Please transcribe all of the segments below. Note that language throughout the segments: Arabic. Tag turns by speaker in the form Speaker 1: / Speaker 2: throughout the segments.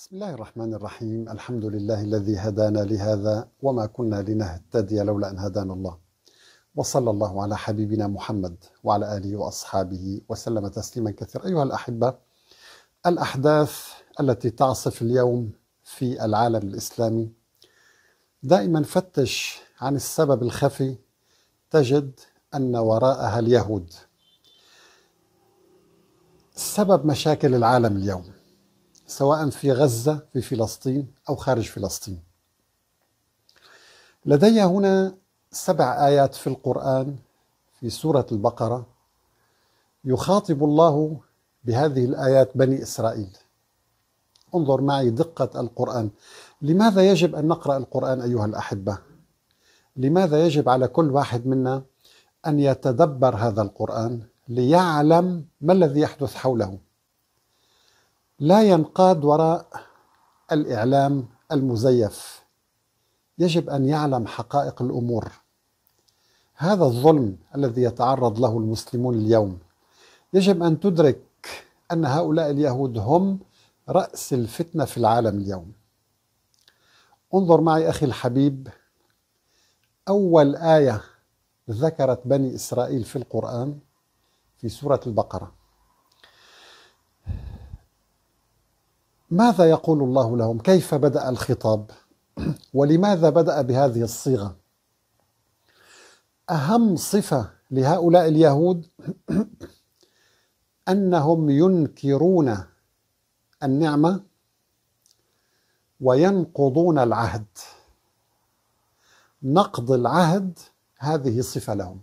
Speaker 1: بسم الله الرحمن الرحيم الحمد لله الذي هدانا لهذا وما كنا لنهتدي لولا أن هدانا الله وصلى الله على حبيبنا محمد وعلى آله وأصحابه وسلم تسليما كثيرا أيها الأحبة الأحداث التي تعصف اليوم في العالم الإسلامي دائما فتش عن السبب الخفي تجد أن وراءها اليهود سبب مشاكل العالم اليوم سواء في غزة في فلسطين أو خارج فلسطين لدي هنا سبع آيات في القرآن في سورة البقرة يخاطب الله بهذه الآيات بني إسرائيل انظر معي دقة القرآن لماذا يجب أن نقرأ القرآن أيها الأحبة؟ لماذا يجب على كل واحد منا أن يتدبر هذا القرآن ليعلم ما الذي يحدث حوله؟ لا ينقاد وراء الإعلام المزيف يجب أن يعلم حقائق الأمور هذا الظلم الذي يتعرض له المسلمون اليوم يجب أن تدرك أن هؤلاء اليهود هم رأس الفتنة في العالم اليوم انظر معي أخي الحبيب أول آية ذكرت بني إسرائيل في القرآن في سورة البقرة ماذا يقول الله لهم؟ كيف بدأ الخطاب؟ ولماذا بدأ بهذه الصيغة؟ أهم صفة لهؤلاء اليهود أنهم ينكرون النعمة وينقضون العهد نقض العهد هذه صفة لهم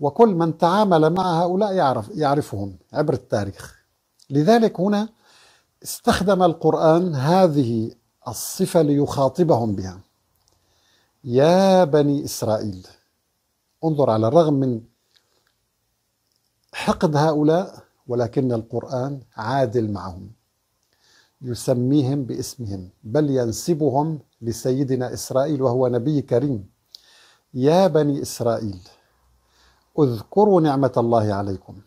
Speaker 1: وكل من تعامل مع هؤلاء يعرف يعرفهم عبر التاريخ لذلك هنا استخدم القرآن هذه الصفة ليخاطبهم بها يا بني إسرائيل انظر على الرغم من حقد هؤلاء ولكن القرآن عادل معهم يسميهم باسمهم بل ينسبهم لسيدنا إسرائيل وهو نبي كريم يا بني إسرائيل اذكروا نعمة الله عليكم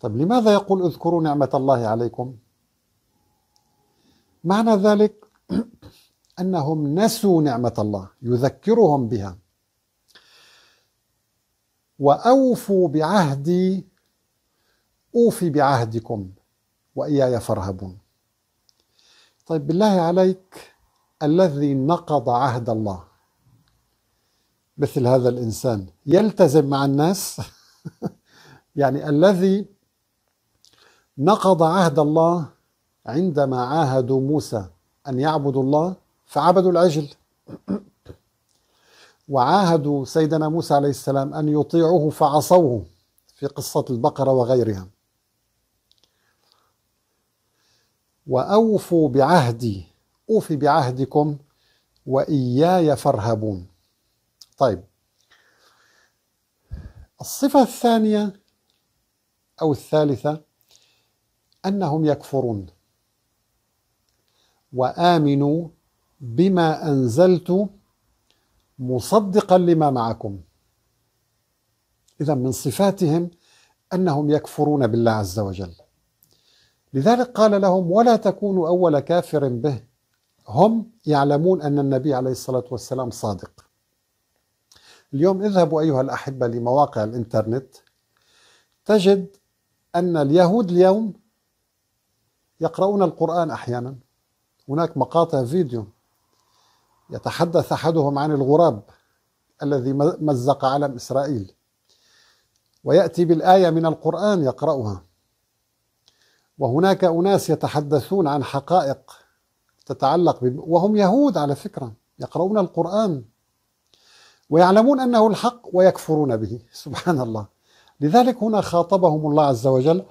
Speaker 1: طب لماذا يقول اذكروا نعمة الله عليكم معنى ذلك انهم نسوا نعمه الله يذكرهم بها واوفوا بعهدي اوفي بعهدكم واياي فارهبون طيب بالله عليك الذي نقض عهد الله مثل هذا الانسان يلتزم مع الناس يعني الذي نقض عهد الله عندما عاهدوا موسى أن يعبدوا الله فعبدوا العجل وعاهدوا سيدنا موسى عليه السلام أن يطيعوه فعصوه في قصة البقرة وغيرها وأوفوا بعهدي أوفي بعهدكم وإياي فارهبون طيب الصفة الثانية أو الثالثة أنهم يكفرون وآمنوا بما أنزلت مصدقا لما معكم إذا من صفاتهم أنهم يكفرون بالله عز وجل لذلك قال لهم ولا تكونوا أول كافر به هم يعلمون أن النبي عليه الصلاة والسلام صادق اليوم اذهبوا أيها الأحبة لمواقع الإنترنت تجد أن اليهود اليوم يقرؤون القرآن أحيانا هناك مقاطع فيديو يتحدث احدهم عن الغراب الذي مزق علم اسرائيل وياتي بالايه من القران يقراها وهناك اناس يتحدثون عن حقائق تتعلق بم... وهم يهود على فكره يقرؤون القران ويعلمون انه الحق ويكفرون به سبحان الله لذلك هنا خاطبهم الله عز وجل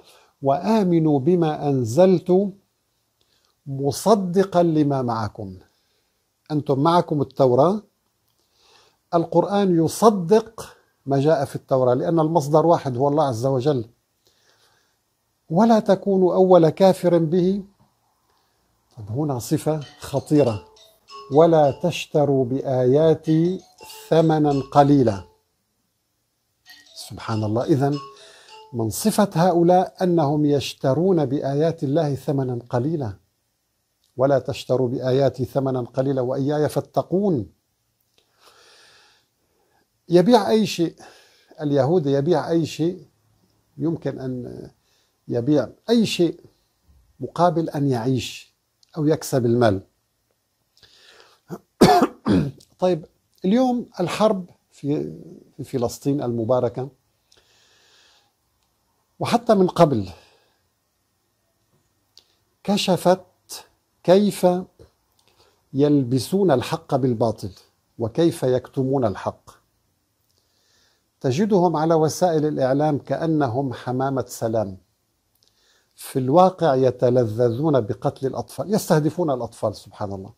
Speaker 1: وامنوا بما انزلت مصدقا لما معكم أنتم معكم التوراة القرآن يصدق ما جاء في التوراة لأن المصدر واحد هو الله عز وجل ولا تكونوا أول كافر به طب هنا صفة خطيرة ولا تشتروا بآياتي ثمنا قليلا سبحان الله إذا من صفة هؤلاء أنهم يشترون بآيات الله ثمنا قليلا ولا تشتروا بآياتي ثمنا قليلا وإياي فاتقون يبيع أي شيء اليهود يبيع أي شيء يمكن أن يبيع أي شيء مقابل أن يعيش أو يكسب المال طيب اليوم الحرب في في فلسطين المباركة وحتى من قبل كشفت كيف يلبسون الحق بالباطل وكيف يكتمون الحق تجدهم على وسائل الاعلام كانهم حمامه سلام في الواقع يتلذذون بقتل الاطفال يستهدفون الاطفال سبحان الله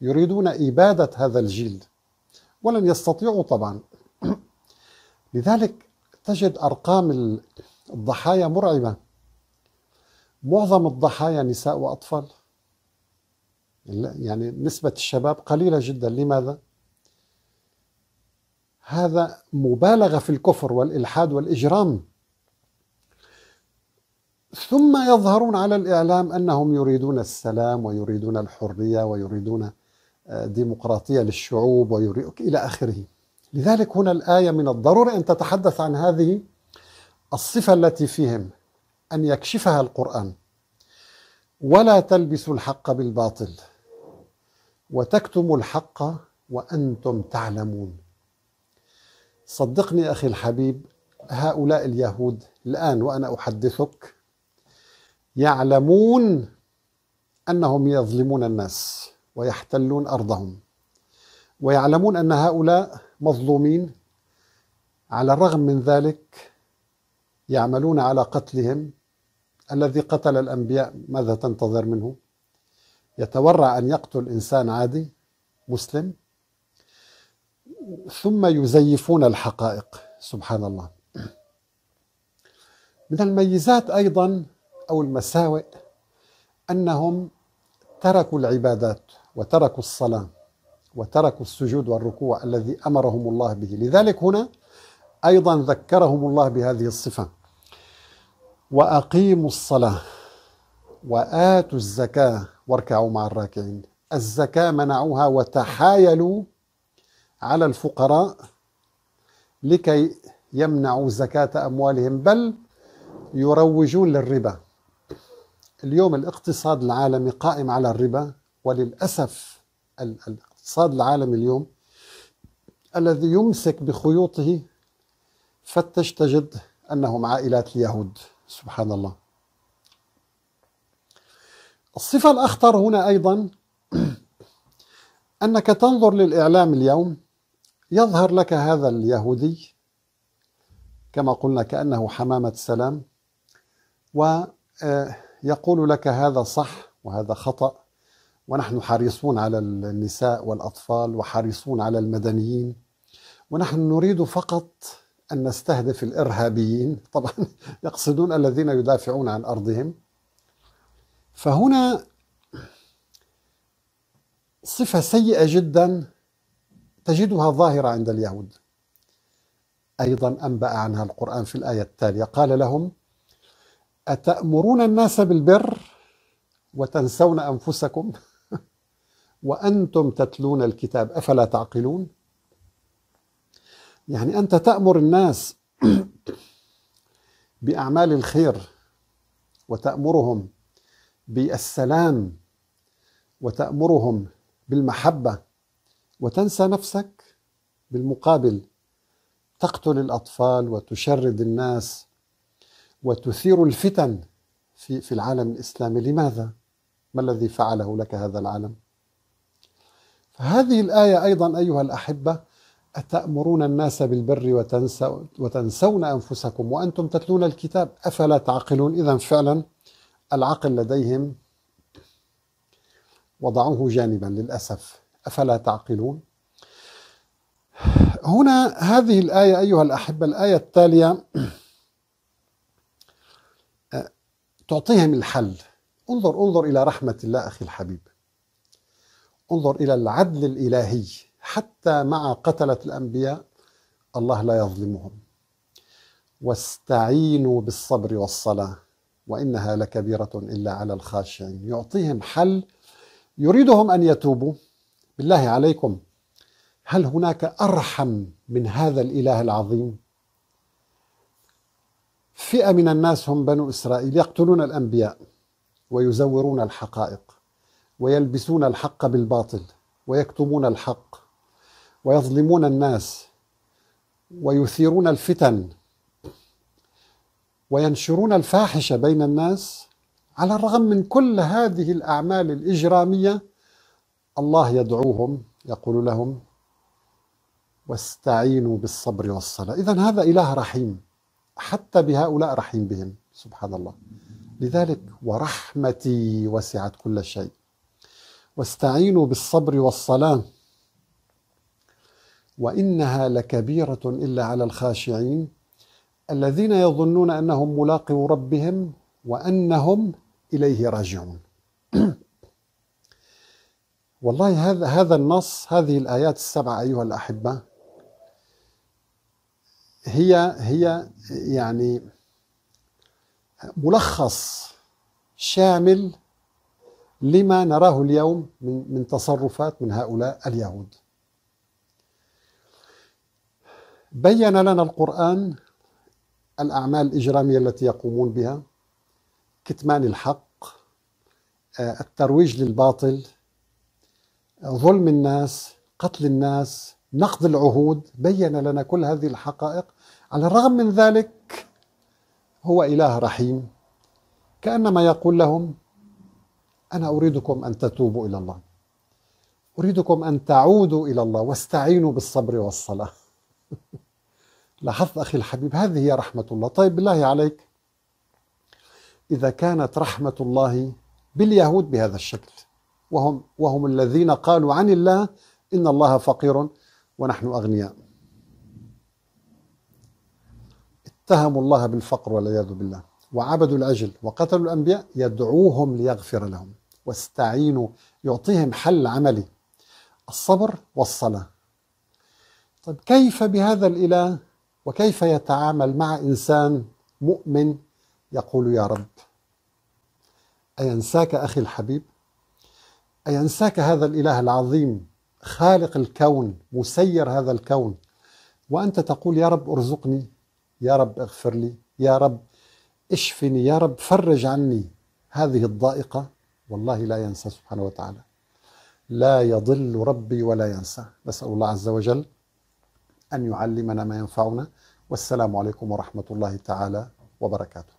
Speaker 1: يريدون اباده هذا الجيل ولن يستطيعوا طبعا لذلك تجد ارقام الضحايا مرعبه معظم الضحايا نساء واطفال يعني نسبة الشباب قليلة جدا لماذا؟ هذا مبالغة في الكفر والإلحاد والإجرام ثم يظهرون على الإعلام أنهم يريدون السلام ويريدون الحرية ويريدون آه، ديمقراطية للشعوب ويريد إلى آخره لذلك هنا الآية من الضروري أن تتحدث عن هذه الصفة التي فيهم أن يكشفها القرآن ولا تلبسوا الحق بالباطل وتكتم الحق وانتم تعلمون صدقني اخي الحبيب هؤلاء اليهود الان وانا احدثك يعلمون انهم يظلمون الناس ويحتلون ارضهم ويعلمون ان هؤلاء مظلومين على الرغم من ذلك يعملون على قتلهم الذي قتل الانبياء ماذا تنتظر منه يتورع أن يقتل إنسان عادي مسلم ثم يزيفون الحقائق سبحان الله من الميزات أيضا أو المساوئ أنهم تركوا العبادات وتركوا الصلاة وتركوا السجود والركوع الذي أمرهم الله به لذلك هنا أيضا ذكرهم الله بهذه الصفة وأقيموا الصلاة وآتوا الزكاة واركعوا مع الراكعين الزكاة منعوها وتحايلوا على الفقراء لكي يمنعوا زكاة أموالهم بل يروجون للربا اليوم الاقتصاد العالمي قائم على الربا وللأسف الاقتصاد العالمي اليوم الذي يمسك بخيوطه فتش تجد أنهم عائلات اليهود سبحان الله الصفة الأخطر هنا أيضا أنك تنظر للإعلام اليوم يظهر لك هذا اليهودي كما قلنا كأنه حمامة سلام ويقول آه، لك هذا صح وهذا خطأ ونحن حريصون على النساء والأطفال وحريصون على المدنيين ونحن نريد فقط أن نستهدف الإرهابيين طبعا يقصدون الذين يدافعون عن أرضهم فهنا صفة سيئة جدا تجدها ظاهرة عند اليهود أيضا أنبأ عنها القرآن في الآية التالية قال لهم أتأمرون الناس بالبر وتنسون أنفسكم وأنتم تتلون الكتاب أفلا تعقلون يعني أنت تأمر الناس بأعمال الخير وتأمرهم بالسلام وتأمرهم بالمحبة وتنسى نفسك بالمقابل تقتل الأطفال وتشرد الناس وتثير الفتن في في العالم الإسلامي لماذا؟ ما الذي فعله لك هذا العالم؟ فهذه الآية أيضا أيها الأحبة أتأمرون الناس بالبر وتنسون أنفسكم وأنتم تتلون الكتاب أفلا تعقلون إذا فعلا العقل لديهم وضعوه جانبا للأسف أفلا تعقلون هنا هذه الآية أيها الأحبة الآية التالية تعطيهم الحل انظر انظر إلى رحمة الله أخي الحبيب انظر إلى العدل الإلهي حتى مع قتلة الأنبياء الله لا يظلمهم واستعينوا بالصبر والصلاة وانها لكبيره الا على الخاشعين يعطيهم حل يريدهم ان يتوبوا بالله عليكم هل هناك ارحم من هذا الاله العظيم فئه من الناس هم بنو اسرائيل يقتلون الانبياء ويزورون الحقائق ويلبسون الحق بالباطل ويكتمون الحق ويظلمون الناس ويثيرون الفتن وينشرون الفاحشة بين الناس على الرغم من كل هذه الأعمال الإجرامية الله يدعوهم يقول لهم واستعينوا بالصبر والصلاة إذا هذا إله رحيم حتى بهؤلاء رحيم بهم سبحان الله لذلك ورحمتي وسعت كل شيء واستعينوا بالصبر والصلاة وإنها لكبيرة إلا على الخاشعين الذين يظنون أنهم ملاقوا ربهم وأنهم إليه راجعون والله هذا هذا النص هذه الآيات السبعة أيها الأحبة هي هي يعني ملخص شامل لما نراه اليوم من من تصرفات من هؤلاء اليهود بين لنا القرآن الأعمال الإجرامية التي يقومون بها كتمان الحق آه، الترويج للباطل ظلم الناس قتل الناس نقض العهود بين لنا كل هذه الحقائق على الرغم من ذلك هو إله رحيم كأنما يقول لهم أنا أريدكم أن تتوبوا إلى الله أريدكم أن تعودوا إلى الله واستعينوا بالصبر والصلاة لاحظت أخي الحبيب هذه هي رحمة الله طيب بالله عليك إذا كانت رحمة الله باليهود بهذا الشكل وهم, وهم الذين قالوا عن الله إن الله فقير ونحن أغنياء اتهموا الله بالفقر والعياذ بالله وعبدوا العجل وقتلوا الأنبياء يدعوهم ليغفر لهم واستعينوا يعطيهم حل عملي الصبر والصلاة طيب كيف بهذا الإله وكيف يتعامل مع انسان مؤمن يقول يا رب اينساك اخي الحبيب اينساك هذا الاله العظيم خالق الكون مسير هذا الكون وانت تقول يا رب ارزقني يا رب اغفر لي يا رب اشفني يا رب فرج عني هذه الضائقه والله لا ينسى سبحانه وتعالى لا يضل ربي ولا ينسى نسال الله عز وجل أن يعلمنا ما ينفعنا والسلام عليكم ورحمة الله تعالى وبركاته